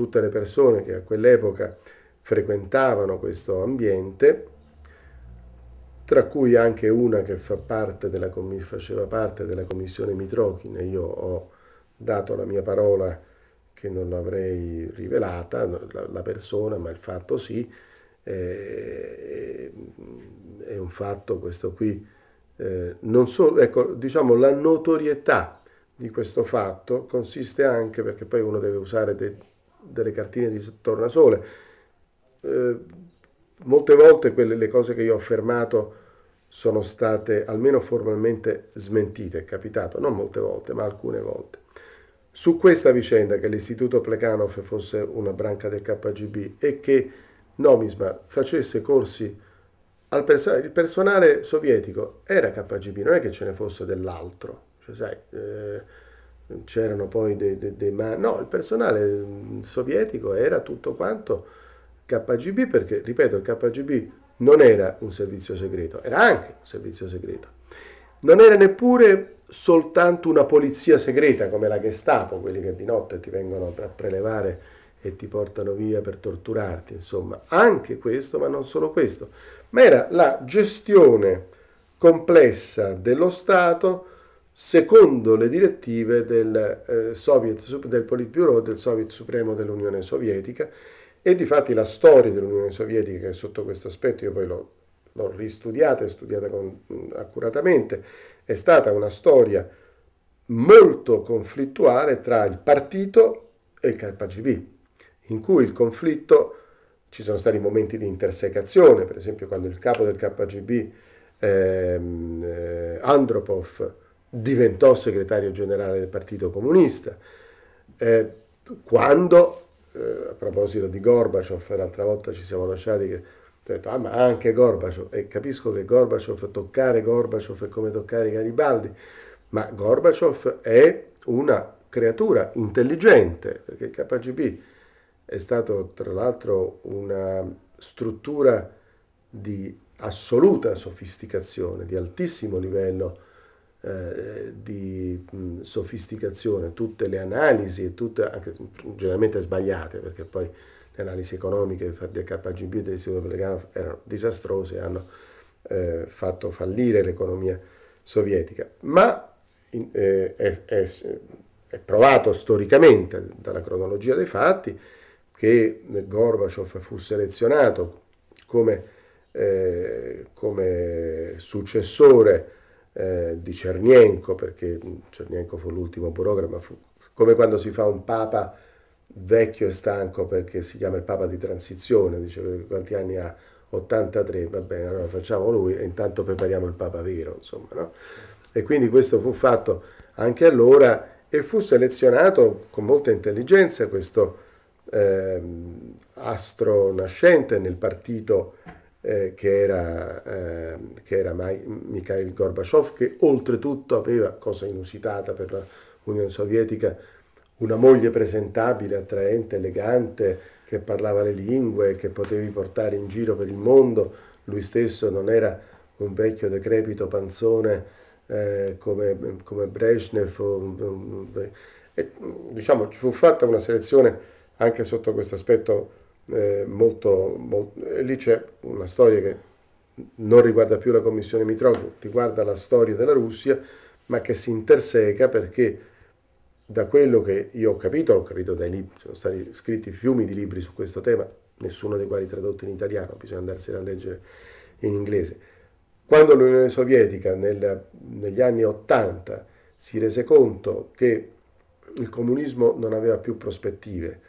tutte le persone che a quell'epoca frequentavano questo ambiente, tra cui anche una che fa parte della, faceva parte della commissione Mitrokin e io ho dato la mia parola che non l'avrei rivelata, la, la, persona, ma il fatto sì, eh, è un fatto questo qui, eh, non solo, ecco, diciamo la notorietà di questo fatto consiste anche, perché poi uno deve usare de, delle cartine di tornasole. Eh, molte volte quelle, le cose che io ho affermato sono state almeno formalmente smentite, è capitato, non molte volte, ma alcune volte. Su questa vicenda che l'istituto Plekhanov fosse una branca del KGB e che Nomisma facesse corsi al personale, il personale sovietico era KGB, non è che ce ne fosse dell'altro, cioè sai... Eh, c'erano poi dei, dei, dei ma... no, il personale mm, sovietico era tutto quanto KGB perché, ripeto, il KGB non era un servizio segreto, era anche un servizio segreto. Non era neppure soltanto una polizia segreta come la Gestapo, quelli che di notte ti vengono a prelevare e ti portano via per torturarti, insomma, anche questo, ma non solo questo, ma era la gestione complessa dello Stato secondo le direttive del, eh, Soviet, del Politburo del Soviet Supremo dell'Unione Sovietica e di fatti la storia dell'Unione Sovietica, che sotto questo aspetto io poi l'ho, l'ho ristudiata e studiata con, accuratamente, è stata una storia molto conflittuale tra il partito e il KGB, in cui il conflitto, ci sono stati momenti di intersecazione, per esempio quando il capo del KGB, ehm, eh, Andropov, diventò segretario generale del Partito Comunista. Eh, quando, eh, a proposito di Gorbaciov, l'altra volta ci siamo lasciati che ho detto, ah ma anche Gorbaciov, e capisco che Gorbaciov, toccare Gorbaciov è come toccare Garibaldi, ma Gorbaciov è una creatura intelligente, perché il KGB è stato tra l'altro una struttura di assoluta sofisticazione, di altissimo livello eh, di mh, sofisticazione, tutte le analisi, tutte, anche generalmente sbagliate, perché poi le analisi economiche del da KGB e dell'Istituto Pellegano erano disastrose e hanno eh, fatto fallire l'economia sovietica. Ma in, eh, è, è, è, provato storicamente dalla cronologia dei fatti che Gorbaciov fu selezionato come, eh, come successore eh, di Cernienko, perché Cernienko fu l'ultimo burocrata, fu come quando si fa un papa vecchio e stanco perché si chiama il papa di transizione, dice quanti anni ha? 83, va bene, allora facciamo lui e intanto prepariamo il papa vero, insomma, no? E quindi questo fu fatto anche allora e fu selezionato con molta intelligenza questo eh, astro nascente nel partito che, era, eh, che era ehm, Mikhail Gorbachev, che oltretutto aveva, cosa inusitata per l'Unione Sovietica, una moglie presentabile, attraente, elegante, che parlava le lingue, che potevi portare in giro per il mondo. Lui stesso non era un vecchio decrepito panzone eh, come, come, Brezhnev. E, diciamo, ci fu fatta una selezione anche sotto questo aspetto eh, molto, molto lì c'è una storia che non riguarda più la Commissione Mitroglou, riguarda la storia della Russia, ma che si interseca perché da quello che io ho capito, ho capito dai libri, sono stati scritti fiumi di libri su questo tema, nessuno dei quali tradotto in italiano, bisogna andarsene a leggere in inglese. Quando l'Unione Sovietica nel, negli anni Ottanta si rese conto che il comunismo non aveva più prospettive,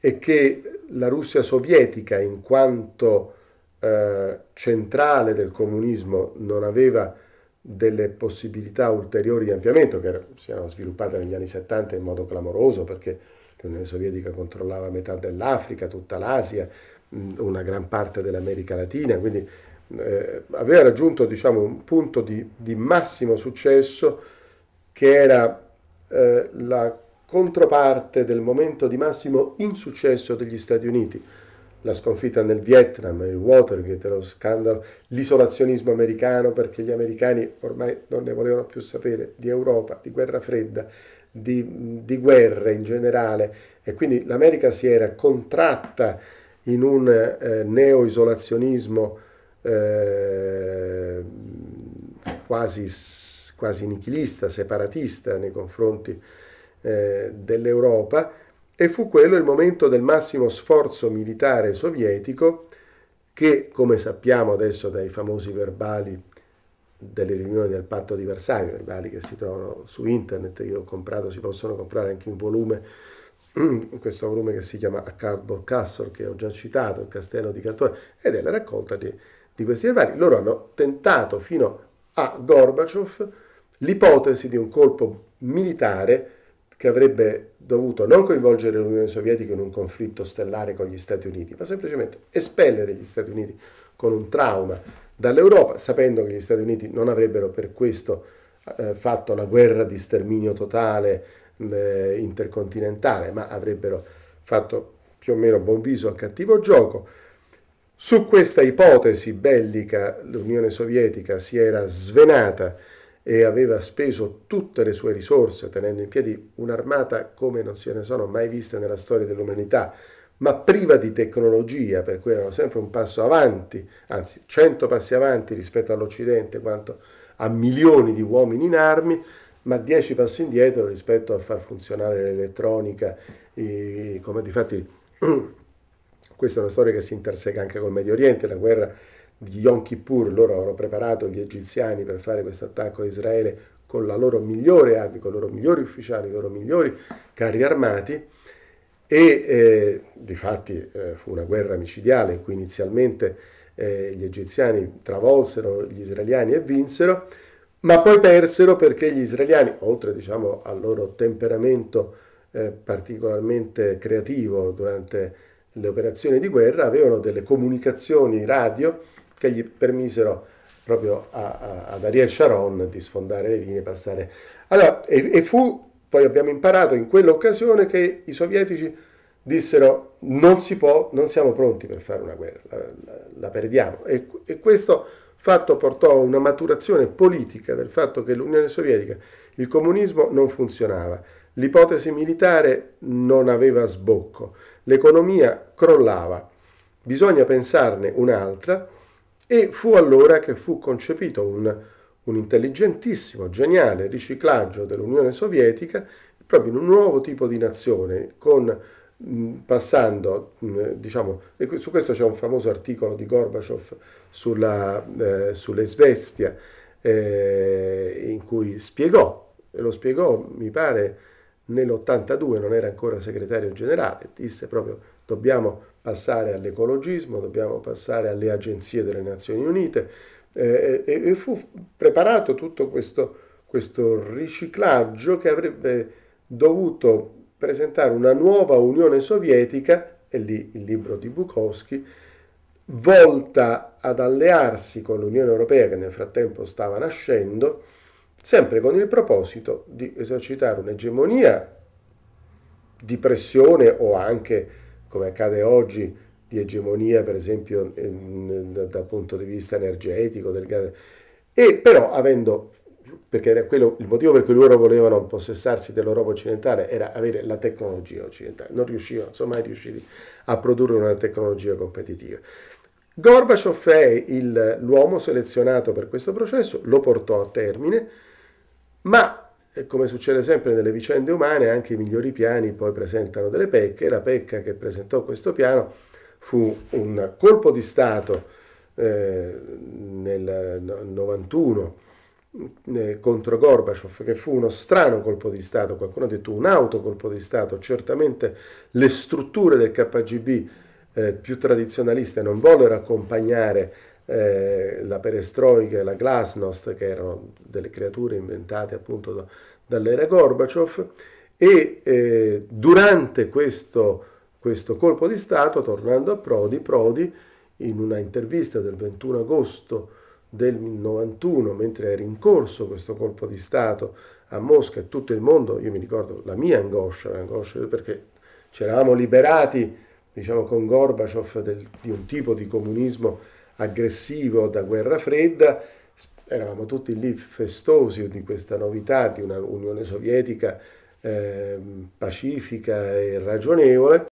e che la Russia sovietica, in quanto eh, centrale del comunismo, non aveva delle possibilità ulteriori di ampliamento che si erano sviluppate negli anni 70 in modo clamoroso perché l'Unione Sovietica controllava metà dell'Africa, tutta l'Asia, una gran parte dell'America Latina, quindi eh, aveva raggiunto diciamo, un punto di, di massimo successo che era eh, la controparte del momento di massimo insuccesso degli Stati Uniti, la sconfitta nel Vietnam, il Watergate, lo scandalo, l'isolazionismo americano perché gli americani ormai non ne volevano più sapere di Europa, di guerra fredda, di, di guerre in generale e quindi l'America si era contratta in un eh, neo-isolazionismo eh, quasi, quasi nichilista, separatista nei confronti eh, dell'Europa e fu quello il momento del massimo sforzo militare sovietico che, come sappiamo adesso dai famosi verbali delle riunioni del patto di Versailles, verbali che si trovano su internet, io ho comprato, si possono comprare anche in volume, in questo volume che si chiama A Cardboard Castle, che ho già citato, il castello di cartone, ed è la raccolta di, di questi verbali. Loro hanno tentato fino a Gorbaciov l'ipotesi di un colpo militare che avrebbe dovuto non coinvolgere l'Unione Sovietica in un conflitto stellare con gli Stati Uniti, ma semplicemente espellere gli Stati Uniti con un trauma dall'Europa, sapendo che gli Stati Uniti non avrebbero per questo eh, fatto la guerra di sterminio totale eh, intercontinentale, ma avrebbero fatto più o meno buon viso a cattivo gioco. Su questa ipotesi bellica l'Unione Sovietica si era svenata e aveva speso tutte le sue risorse tenendo in piedi un'armata come non se ne sono mai viste nella storia dell'umanità, ma priva di tecnologia, per cui erano sempre un passo avanti, anzi cento passi avanti rispetto all'Occidente quanto a milioni di uomini in armi, ma dieci passi indietro rispetto a far funzionare l'elettronica, e, come di fatti questa è una storia che si interseca anche col Medio Oriente, la guerra di Yom Kippur, loro avevano preparato gli egiziani per fare questo attacco a Israele con la loro migliore armi, con i loro migliori ufficiali, i loro migliori carri armati e eh, di fatti eh, fu una guerra micidiale in cui inizialmente eh, gli egiziani travolsero gli israeliani e vinsero, ma poi persero perché gli israeliani, oltre diciamo, al loro temperamento eh, particolarmente creativo durante le operazioni di guerra, avevano delle comunicazioni radio che gli permisero proprio a, a, ad Ariel Sharon di sfondare le linee e passare. Allora, e, e fu, poi abbiamo imparato in quell'occasione che i sovietici dissero non si può, non siamo pronti per fare una guerra, la, la, la perdiamo. E, e, questo fatto portò a una maturazione politica del fatto che l'Unione Sovietica, il comunismo non funzionava, l'ipotesi militare non aveva sbocco, l'economia crollava. Bisogna pensarne un'altra e fu allora che fu concepito un, un intelligentissimo, geniale riciclaggio dell'Unione Sovietica proprio in un nuovo tipo di nazione, con, passando, diciamo, su questo c'è un famoso articolo di Gorbaciov sulla, eh, sull'Esvestia, eh, in cui spiegò, e lo spiegò mi pare nell'82, non era ancora segretario generale, disse proprio dobbiamo passare all'ecologismo, dobbiamo passare alle agenzie delle Nazioni Unite eh, e, e, fu preparato tutto questo, questo riciclaggio che avrebbe dovuto presentare una nuova Unione Sovietica, e lì il libro di Bukowski, volta ad allearsi con l'Unione Europea che nel frattempo stava nascendo, sempre con il proposito di esercitare un'egemonia di pressione o anche di come accade oggi, di egemonia, per esempio, eh, dal punto di vista energetico, del gas. E però avendo, perché era quello, il motivo per cui loro volevano possessarsi dell'Europa occidentale era avere la tecnologia occidentale, non riuscivano, insomma, mai riusciti a produrre una tecnologia competitiva. Gorbaciov è l'uomo selezionato per questo processo, lo portò a termine, ma come succede sempre nelle vicende umane, anche i migliori piani poi presentano delle pecche. La pecca che presentò questo piano fu un colpo di Stato eh, nel 91 eh, contro Gorbaciov, che fu uno strano colpo di Stato, qualcuno ha detto un autocolpo di Stato, certamente le strutture del KGB eh, più tradizionaliste non vollero accompagnare eh, la perestroica e la glasnost, che erano delle creature inventate appunto da, dall'era Gorbaciov, e eh, durante questo, questo, colpo di Stato, tornando a Prodi, Prodi in una intervista del 21 agosto del 91, mentre era in corso questo colpo di Stato a Mosca e tutto il mondo, io mi ricordo la mia angoscia, l'angoscia perché ci eravamo liberati, diciamo, con Gorbaciov di un tipo di comunismo aggressivo da guerra fredda, eravamo tutti lì festosi di questa novità di una Unione Sovietica eh, pacifica e ragionevole.